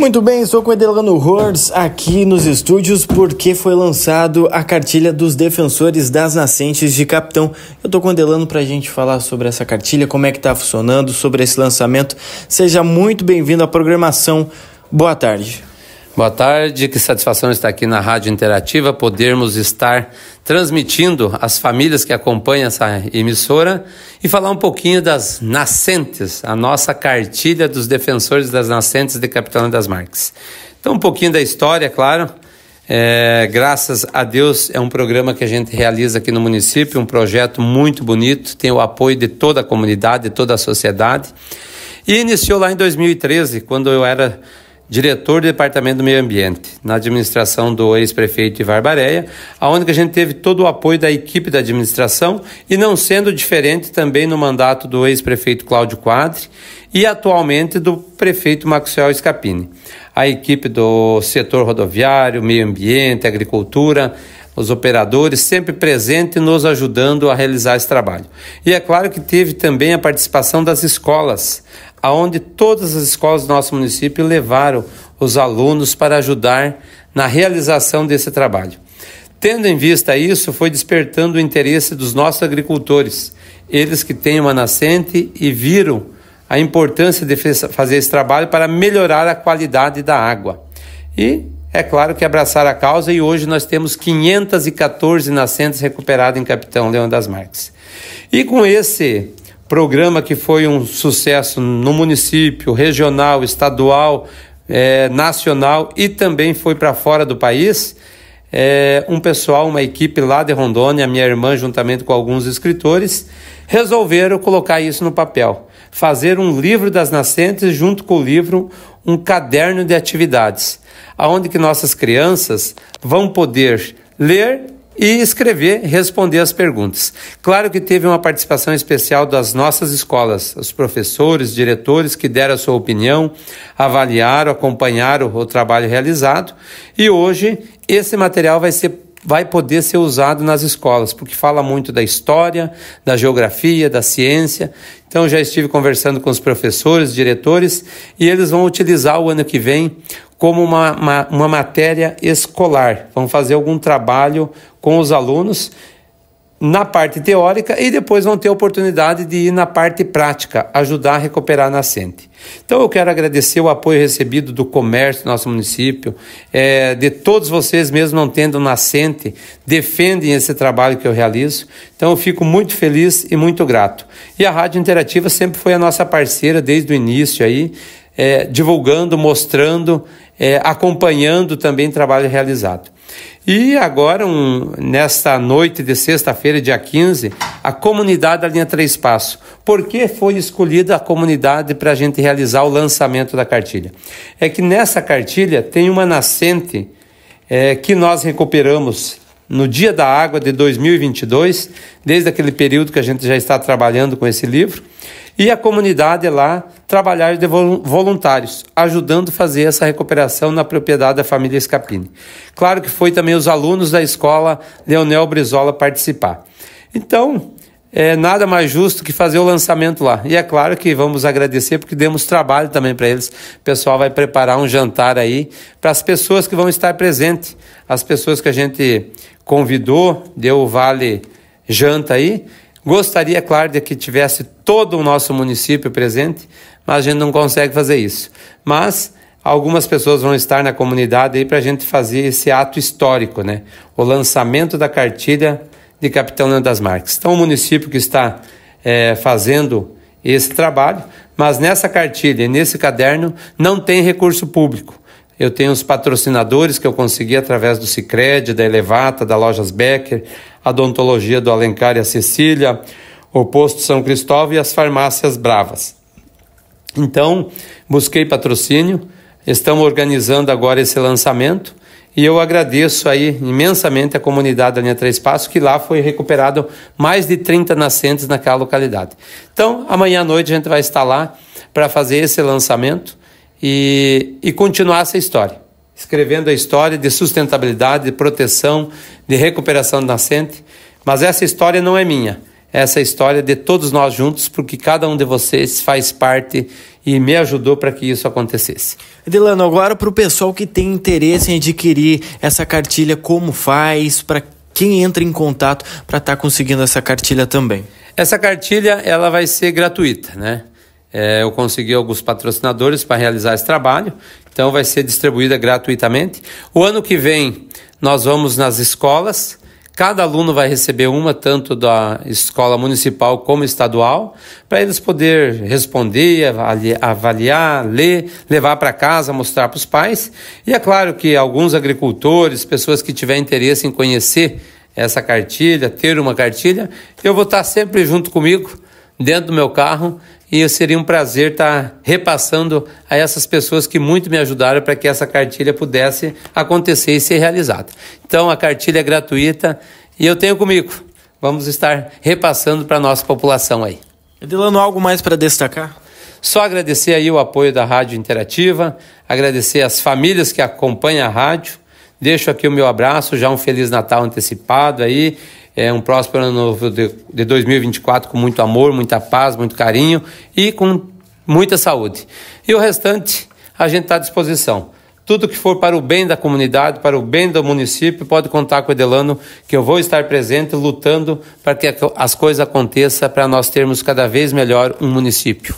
Muito bem, sou com Edelano Hortz aqui nos estúdios porque foi lançado a cartilha dos defensores das nascentes de capitão. Eu tô com o Edelano para a gente falar sobre essa cartilha, como é que tá funcionando, sobre esse lançamento. Seja muito bem-vindo à programação. Boa tarde. Boa tarde, que satisfação estar aqui na Rádio Interativa, podermos estar transmitindo às famílias que acompanham essa emissora e falar um pouquinho das nascentes, a nossa cartilha dos defensores das nascentes de Capitão das Marques. Então, um pouquinho da história, claro. É, graças a Deus é um programa que a gente realiza aqui no município, um projeto muito bonito, tem o apoio de toda a comunidade, de toda a sociedade. E iniciou lá em 2013, quando eu era diretor do Departamento do Meio Ambiente, na administração do ex-prefeito Ivar Bareia, aonde que a gente teve todo o apoio da equipe da administração e não sendo diferente também no mandato do ex-prefeito Cláudio Quadri e atualmente do prefeito Maxwell Scapini. A equipe do setor rodoviário, meio ambiente, agricultura, os operadores sempre presentes nos ajudando a realizar esse trabalho. E é claro que teve também a participação das escolas, aonde todas as escolas do nosso município levaram os alunos para ajudar na realização desse trabalho. Tendo em vista isso, foi despertando o interesse dos nossos agricultores, eles que têm uma nascente e viram a importância de fazer esse trabalho para melhorar a qualidade da água. E é claro que abraçar a causa e hoje nós temos 514 nascentes recuperadas em Capitão Leão das Marques. E com esse programa que foi um sucesso no município, regional, estadual, é, nacional e também foi para fora do país. É, um pessoal, uma equipe lá de Rondônia, minha irmã, juntamente com alguns escritores, resolveram colocar isso no papel. Fazer um livro das nascentes, junto com o livro, um caderno de atividades, aonde que nossas crianças vão poder ler e escrever, responder as perguntas. Claro que teve uma participação especial das nossas escolas, os professores, diretores que deram a sua opinião, avaliaram, acompanharam o trabalho realizado e hoje esse material vai ser vai poder ser usado nas escolas, porque fala muito da história, da geografia, da ciência. Então já estive conversando com os professores, diretores, e eles vão utilizar o ano que vem como uma, uma, uma matéria escolar. Vamos fazer algum trabalho com os alunos na parte teórica e depois vão ter a oportunidade de ir na parte prática, ajudar a recuperar a nascente. Então eu quero agradecer o apoio recebido do comércio do nosso município, é, de todos vocês, mesmo não tendo nascente, defendem esse trabalho que eu realizo. Então eu fico muito feliz e muito grato. E a Rádio Interativa sempre foi a nossa parceira desde o início aí, é, divulgando, mostrando é, acompanhando também o trabalho realizado. E agora, um, nesta noite de sexta-feira, dia 15, a comunidade da linha Três Passos. Por que foi escolhida a comunidade para a gente realizar o lançamento da cartilha? É que nessa cartilha tem uma nascente é, que nós recuperamos no Dia da Água de 2022, desde aquele período que a gente já está trabalhando com esse livro, e a comunidade lá trabalhar de voluntários, ajudando a fazer essa recuperação na propriedade da família Escapini. Claro que foi também os alunos da escola Leonel Brizola participar. Então, é nada mais justo que fazer o lançamento lá. E é claro que vamos agradecer porque demos trabalho também para eles. O pessoal vai preparar um jantar aí para as pessoas que vão estar presentes, as pessoas que a gente convidou, deu o vale janta aí Gostaria, é claro, de que tivesse todo o nosso município presente, mas a gente não consegue fazer isso. Mas algumas pessoas vão estar na comunidade aí para a gente fazer esse ato histórico, né? O lançamento da cartilha de Capitão Leandro das Marques. Então, o município que está é, fazendo esse trabalho, mas nessa cartilha, nesse caderno, não tem recurso público. Eu tenho os patrocinadores que eu consegui através do Cicred, da Elevata, da Lojas Becker, a Odontologia do Alencar e a Cecília, o Posto São Cristóvão e as Farmácias Bravas. Então, busquei patrocínio, estamos organizando agora esse lançamento e eu agradeço aí imensamente a comunidade da linha Três Passos, que lá foi recuperado mais de 30 nascentes naquela localidade. Então, amanhã à noite a gente vai estar lá para fazer esse lançamento e, e continuar essa história escrevendo a história de sustentabilidade, de proteção, de recuperação do nascente. Mas essa história não é minha. Essa é história de todos nós juntos, porque cada um de vocês faz parte e me ajudou para que isso acontecesse. Delano, agora para o pessoal que tem interesse em adquirir essa cartilha, como faz? Para quem entra em contato para estar tá conseguindo essa cartilha também? Essa cartilha ela vai ser gratuita, né? É, eu consegui alguns patrocinadores para realizar esse trabalho, então vai ser distribuída gratuitamente. O ano que vem nós vamos nas escolas. Cada aluno vai receber uma, tanto da escola municipal como estadual, para eles poder responder, avaliar, ler, levar para casa, mostrar para os pais. E é claro que alguns agricultores, pessoas que tiverem interesse em conhecer essa cartilha, ter uma cartilha, eu vou estar sempre junto comigo, dentro do meu carro, e seria um prazer estar repassando a essas pessoas que muito me ajudaram para que essa cartilha pudesse acontecer e ser realizada. Então a cartilha é gratuita e eu tenho comigo. Vamos estar repassando para a nossa população aí. Adelano, algo mais para destacar? Só agradecer aí o apoio da Rádio Interativa, agradecer as famílias que acompanham a rádio. Deixo aqui o meu abraço, já um Feliz Natal antecipado aí é um próspero ano novo de, de 2024 com muito amor, muita paz, muito carinho e com muita saúde. E o restante a gente está à disposição. Tudo que for para o bem da comunidade, para o bem do município, pode contar com o Edelano, que eu vou estar presente lutando para que as coisas aconteçam, para nós termos cada vez melhor um município.